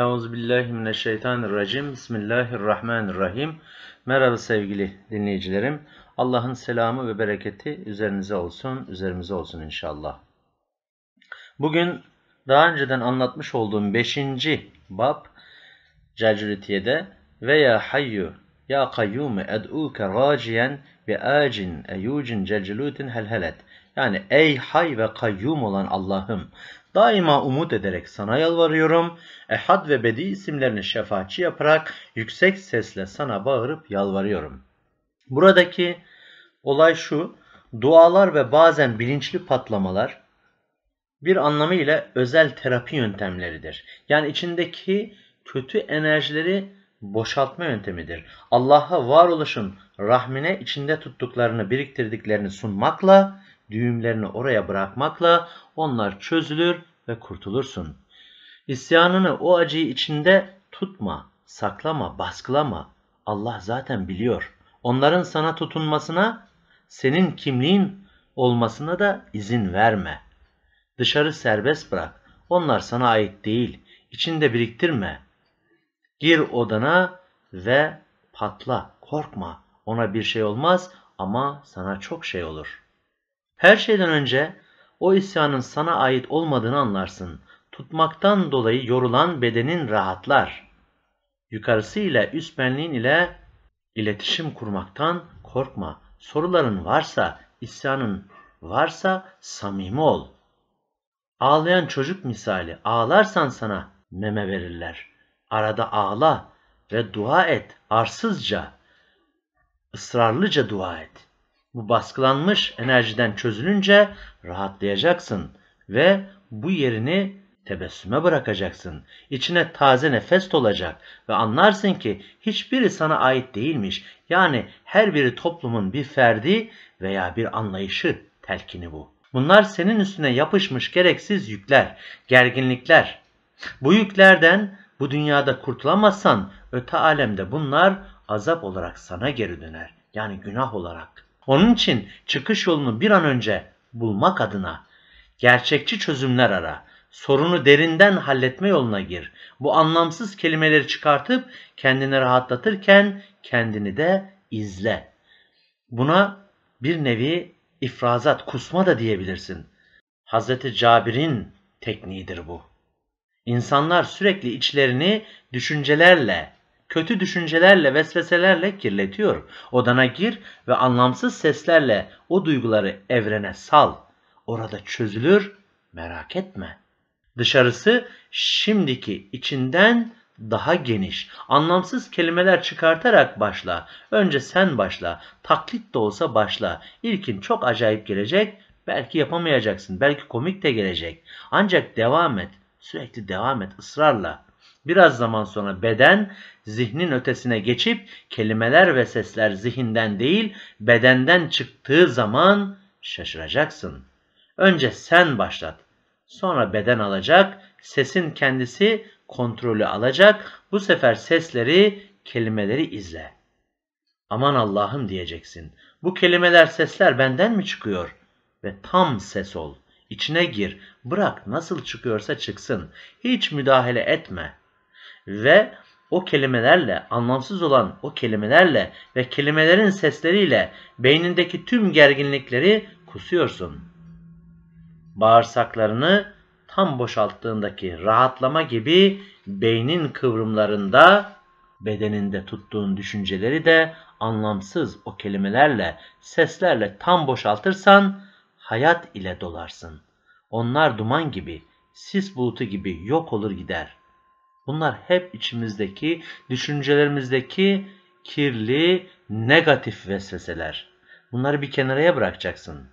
Euzubillahimineşşeytanirracim. Bismillahirrahmanirrahim. Merhaba sevgili dinleyicilerim. Allah'ın selamı ve bereketi üzerinize olsun, üzerimize olsun inşallah. Bugün daha önceden anlatmış olduğum 5. bab Celcülütiye'de ve ya hayyu ya kayyumu ed'uke raciyen ve acin eyucin celcülutin helhelet. Yani ey hay ve kayyum olan Allah'ım Daima umut ederek sana yalvarıyorum. Ehad ve Bedi isimlerini şefaatçi yaparak yüksek sesle sana bağırıp yalvarıyorum. Buradaki olay şu. Dualar ve bazen bilinçli patlamalar bir anlamıyla özel terapi yöntemleridir. Yani içindeki kötü enerjileri boşaltma yöntemidir. Allah'a varoluşun rahmine içinde tuttuklarını biriktirdiklerini sunmakla düğümlerini oraya bırakmakla onlar çözülür ve kurtulursun. İsyanını o acıyı içinde tutma, saklama, baskılama. Allah zaten biliyor. Onların sana tutunmasına, senin kimliğin olmasına da izin verme. Dışarı serbest bırak. Onlar sana ait değil. İçinde biriktirme. Gir odana ve patla. Korkma. Ona bir şey olmaz ama sana çok şey olur.'' Her şeyden önce o isyanın sana ait olmadığını anlarsın. Tutmaktan dolayı yorulan bedenin rahatlar. Yukarısı ile üst benliğin ile iletişim kurmaktan korkma. Soruların varsa, isyanın varsa samimi ol. Ağlayan çocuk misali ağlarsan sana meme verirler. Arada ağla ve dua et arsızca, ısrarlıca dua et.'' Bu baskılanmış enerjiden çözülünce rahatlayacaksın ve bu yerini tebessüme bırakacaksın. İçine taze nefes dolacak ve anlarsın ki hiçbiri sana ait değilmiş. Yani her biri toplumun bir ferdi veya bir anlayışı telkini bu. Bunlar senin üstüne yapışmış gereksiz yükler, gerginlikler. Bu yüklerden bu dünyada kurtulamazsan öte alemde bunlar azap olarak sana geri döner. Yani günah olarak. Onun için çıkış yolunu bir an önce bulmak adına gerçekçi çözümler ara. Sorunu derinden halletme yoluna gir. Bu anlamsız kelimeleri çıkartıp kendini rahatlatırken kendini de izle. Buna bir nevi ifrazat, kusma da diyebilirsin. Hazreti Cabir'in tekniğidir bu. İnsanlar sürekli içlerini düşüncelerle kötü düşüncelerle, vesveselerle kirletiyor. Odana gir ve anlamsız seslerle o duyguları evrene sal. Orada çözülür, merak etme. Dışarısı şimdiki içinden daha geniş, anlamsız kelimeler çıkartarak başla. Önce sen başla, taklit de olsa başla. İlkin çok acayip gelecek, belki yapamayacaksın, belki komik de gelecek. Ancak devam et, sürekli devam et ısrarla. Biraz zaman sonra beden zihnin ötesine geçip kelimeler ve sesler zihinden değil bedenden çıktığı zaman şaşıracaksın. Önce sen başlat. Sonra beden alacak, sesin kendisi kontrolü alacak. Bu sefer sesleri, kelimeleri izle. Aman Allah'ım diyeceksin. Bu kelimeler, sesler benden mi çıkıyor? Ve tam ses ol. İçine gir. Bırak nasıl çıkıyorsa çıksın. Hiç müdahale etme ve o kelimelerle, anlamsız olan o kelimelerle ve kelimelerin sesleriyle beynindeki tüm gerginlikleri kusuyorsun. Bağırsaklarını tam boşalttığındaki rahatlama gibi beynin kıvrımlarında bedeninde tuttuğun düşünceleri de anlamsız o kelimelerle, seslerle tam boşaltırsan hayat ile dolarsın. Onlar duman gibi, sis bulutu gibi yok olur gider. Bunlar hep içimizdeki, düşüncelerimizdeki kirli, negatif vesveseler. Bunları bir kenaraya bırakacaksın.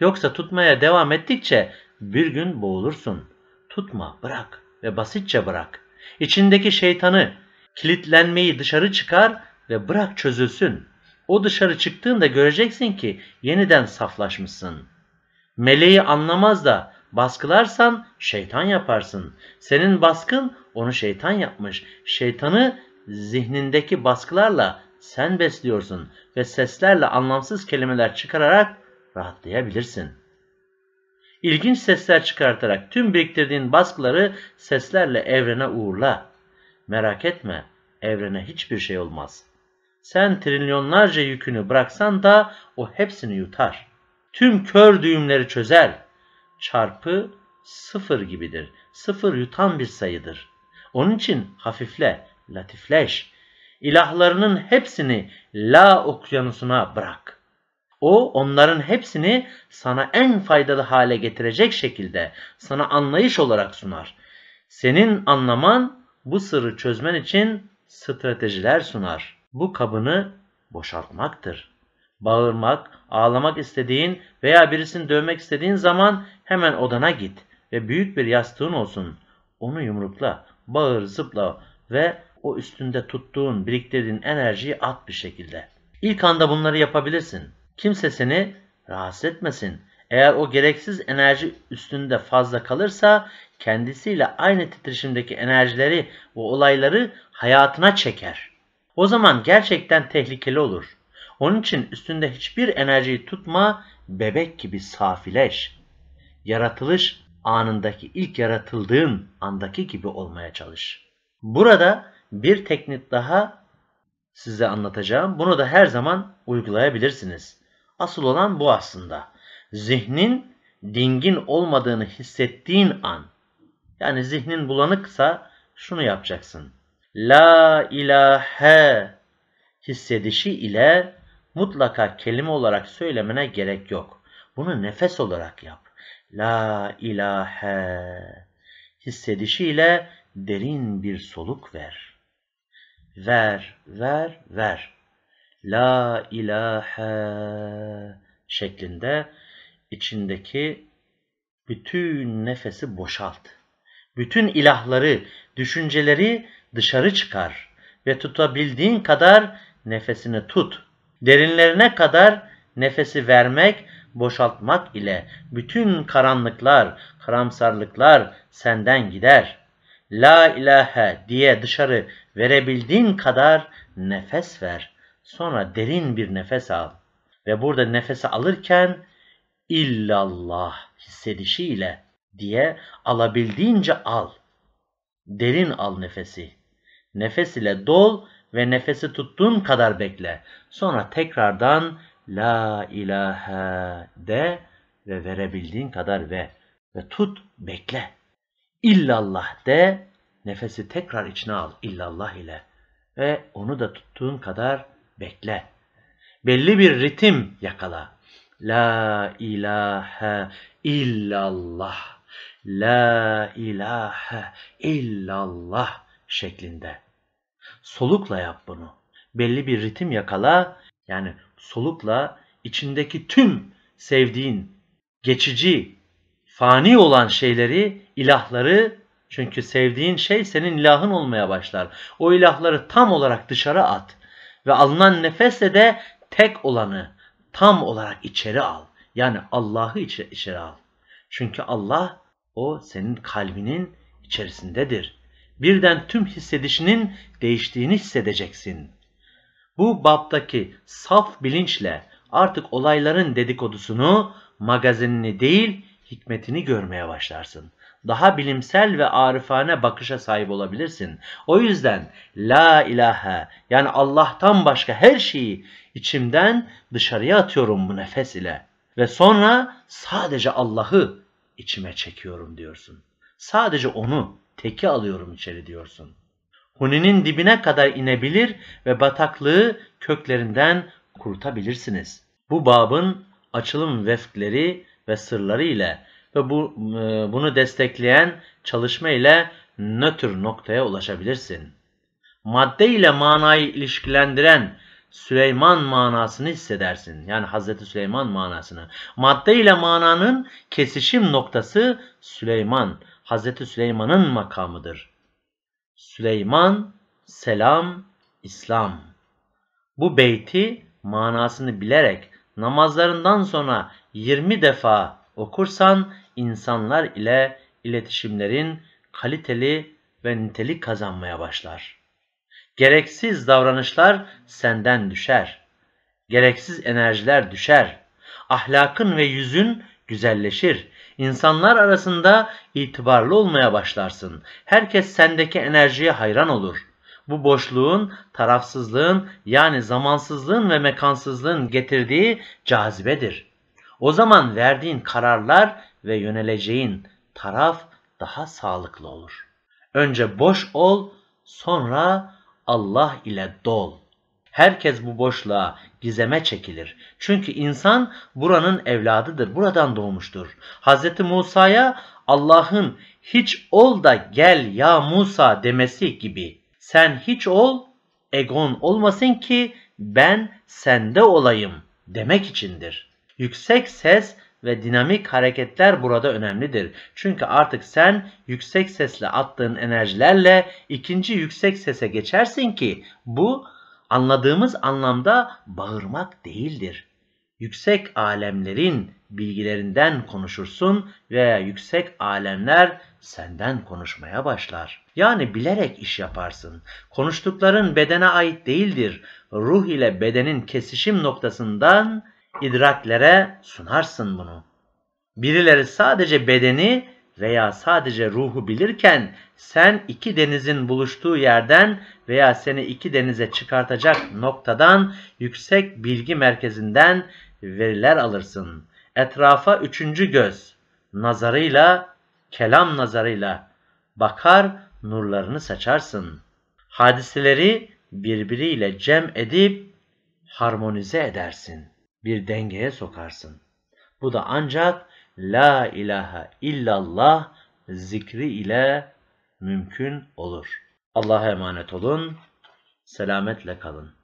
Yoksa tutmaya devam ettikçe bir gün boğulursun. Tutma, bırak ve basitçe bırak. İçindeki şeytanı, kilitlenmeyi dışarı çıkar ve bırak çözülsün. O dışarı çıktığında göreceksin ki yeniden saflaşmışsın. Meleği anlamaz da baskılarsan şeytan yaparsın. Senin baskın onu şeytan yapmış. Şeytanı zihnindeki baskılarla sen besliyorsun ve seslerle anlamsız kelimeler çıkararak rahatlayabilirsin. İlginç sesler çıkartarak tüm biriktirdiğin baskıları seslerle evrene uğurla. Merak etme, evrene hiçbir şey olmaz. Sen trilyonlarca yükünü bıraksan da o hepsini yutar. Tüm kör düğümleri çözer. Çarpı sıfır gibidir. Sıfır yutan bir sayıdır. Onun için hafifle, latifleş. İlahlarının hepsini La okyanusuna bırak. O onların hepsini sana en faydalı hale getirecek şekilde sana anlayış olarak sunar. Senin anlaman bu sırrı çözmen için stratejiler sunar. Bu kabını boşaltmaktır. Bağırmak, ağlamak istediğin veya birisini dövmek istediğin zaman hemen odana git ve büyük bir yastığın olsun. Onu yumrukla bağır, zıpla ve o üstünde tuttuğun, biriktirdiğin enerjiyi at bir şekilde. İlk anda bunları yapabilirsin. Kimse seni rahatsız etmesin. Eğer o gereksiz enerji üstünde fazla kalırsa kendisiyle aynı titreşimdeki enerjileri ve olayları hayatına çeker. O zaman gerçekten tehlikeli olur. Onun için üstünde hiçbir enerjiyi tutma, bebek gibi safileş. Yaratılış anındaki ilk yaratıldığın andaki gibi olmaya çalış. Burada bir teknik daha size anlatacağım. Bunu da her zaman uygulayabilirsiniz. Asıl olan bu aslında. Zihnin dingin olmadığını hissettiğin an. Yani zihnin bulanıksa şunu yapacaksın. La ilahe hissedişi ile mutlaka kelime olarak söylemene gerek yok. Bunu nefes olarak yap. La ilahe hissedişiyle derin bir soluk ver. Ver, ver, ver. La ilahe şeklinde içindeki bütün nefesi boşalt. Bütün ilahları, düşünceleri dışarı çıkar ve tutabildiğin kadar nefesini tut. Derinlerine kadar nefesi vermek boşaltmak ile bütün karanlıklar, karamsarlıklar senden gider. La ilahe diye dışarı verebildiğin kadar nefes ver. Sonra derin bir nefes al. Ve burada nefesi alırken illallah hissedişiyle diye alabildiğince al. Derin al nefesi. Nefes ile dol ve nefesi tuttuğun kadar bekle. Sonra tekrardan la ilahe de ve verebildiğin kadar ve Ve tut, bekle. İllallah de, nefesi tekrar içine al illallah ile. Ve onu da tuttuğun kadar bekle. Belli bir ritim yakala. La ilahe illallah. La ilahe illallah şeklinde. Solukla yap bunu. Belli bir ritim yakala. Yani solukla içindeki tüm sevdiğin geçici, fani olan şeyleri, ilahları çünkü sevdiğin şey senin ilahın olmaya başlar. O ilahları tam olarak dışarı at ve alınan nefesle de tek olanı tam olarak içeri al. Yani Allah'ı içeri, içeri al. Çünkü Allah o senin kalbinin içerisindedir. Birden tüm hissedişinin değiştiğini hissedeceksin.'' Bu baptaki saf bilinçle artık olayların dedikodusunu, magazinini değil hikmetini görmeye başlarsın. Daha bilimsel ve arifane bakışa sahip olabilirsin. O yüzden la ilahe yani Allah'tan başka her şeyi içimden dışarıya atıyorum bu nefes ile. Ve sonra sadece Allah'ı içime çekiyorum diyorsun. Sadece onu teki alıyorum içeri diyorsun. Huninin dibine kadar inebilir ve bataklığı köklerinden kurutabilirsiniz. Bu babın açılım vefkleri ve sırları ile ve bu, e, bunu destekleyen çalışma ile nötr noktaya ulaşabilirsin. Madde ile manayı ilişkilendiren Süleyman manasını hissedersin. Yani Hazreti Süleyman manasını. Madde ile mananın kesişim noktası Süleyman. Hazreti Süleyman'ın makamıdır. Süleyman selam İslam. Bu beyti manasını bilerek namazlarından sonra 20 defa okursan insanlar ile iletişimlerin kaliteli ve nitelik kazanmaya başlar. Gereksiz davranışlar senden düşer. Gereksiz enerjiler düşer. Ahlakın ve yüzün güzelleşir. İnsanlar arasında itibarlı olmaya başlarsın. Herkes sendeki enerjiye hayran olur. Bu boşluğun, tarafsızlığın yani zamansızlığın ve mekansızlığın getirdiği cazibedir. O zaman verdiğin kararlar ve yöneleceğin taraf daha sağlıklı olur. Önce boş ol, sonra Allah ile dol. Herkes bu boşluğa, gizeme çekilir. Çünkü insan buranın evladıdır, buradan doğmuştur. Hz. Musa'ya Allah'ın hiç ol da gel ya Musa demesi gibi. Sen hiç ol, egon olmasın ki ben sende olayım demek içindir. Yüksek ses ve dinamik hareketler burada önemlidir. Çünkü artık sen yüksek sesle attığın enerjilerle ikinci yüksek sese geçersin ki bu anladığımız anlamda bağırmak değildir. Yüksek alemlerin bilgilerinden konuşursun ve yüksek alemler senden konuşmaya başlar. Yani bilerek iş yaparsın. Konuştukların bedene ait değildir. Ruh ile bedenin kesişim noktasından idraklere sunarsın bunu. Birileri sadece bedeni veya sadece ruhu bilirken sen iki denizin buluştuğu yerden veya seni iki denize çıkartacak noktadan yüksek bilgi merkezinden veriler alırsın. Etrafa üçüncü göz, nazarıyla, kelam nazarıyla bakar nurlarını saçarsın. Hadiseleri birbiriyle cem edip harmonize edersin. Bir dengeye sokarsın. Bu da ancak la ilahe illallah zikri ile mümkün olur. Allah'a emanet olun. Selametle kalın.